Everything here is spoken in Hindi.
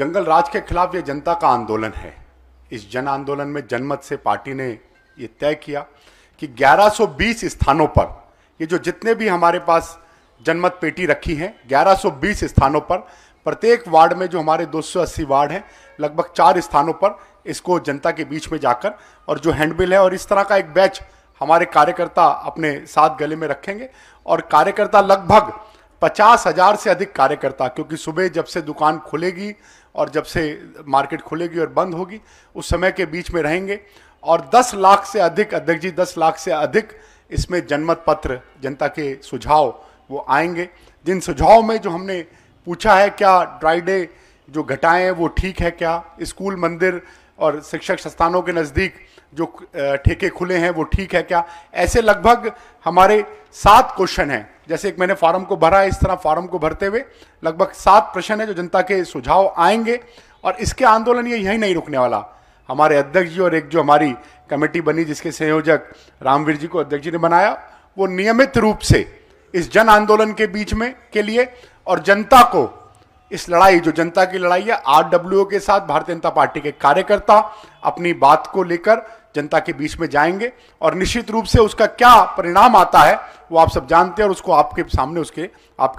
जंगल राज के खिलाफ ये जनता का आंदोलन है इस जन आंदोलन में जनमत से पार्टी ने ये तय किया कि 1120 स्थानों पर ये जो जितने भी हमारे पास जनमत पेटी रखी हैं 1120 स्थानों पर प्रत्येक वार्ड में जो हमारे 280 वार्ड हैं लगभग चार स्थानों पर इसको जनता के बीच में जाकर और जो हैंडबिल है और इस तरह का एक बैच हमारे कार्यकर्ता अपने साथ गले में रखेंगे और कार्यकर्ता लगभग पचास हजार से अधिक कार्यकर्ता क्योंकि सुबह जब से दुकान खुलेगी और जब से मार्केट खुलेगी और बंद होगी उस समय के बीच में रहेंगे और दस लाख से अधिक अध्यक्ष जी दस लाख से अधिक इसमें जनमत पत्र जनता के सुझाव वो आएंगे जिन सुझाव में जो हमने पूछा है क्या ड्राई डे जो घटाएं वो ठीक है क्या स्कूल मंदिर और शिक्षक संस्थानों के नज़दीक जो ठेके खुले हैं वो ठीक है क्या ऐसे लगभग हमारे सात क्वेश्चन हैं जैसे एक मैंने फॉर्म को भरा है इस तरह फॉर्म को भरते हुए लगभग सात प्रश्न है जो जनता के सुझाव आएंगे और इसके आंदोलन ये यहीं नहीं रुकने वाला हमारे अध्यक्ष जी और एक जो हमारी कमेटी बनी जिसके संयोजक रामवीर जी को अध्यक्ष जी ने बनाया वो नियमित रूप से इस जन आंदोलन के बीच में के लिए और जनता को इस लड़ाई जो जनता की लड़ाई है आरडब्ल्यू के साथ भारतीय जनता पार्टी के कार्यकर्ता अपनी बात को लेकर जनता के बीच में जाएंगे और निश्चित रूप से उसका क्या परिणाम आता है वो आप सब जानते हैं और उसको आपके सामने उसके आपके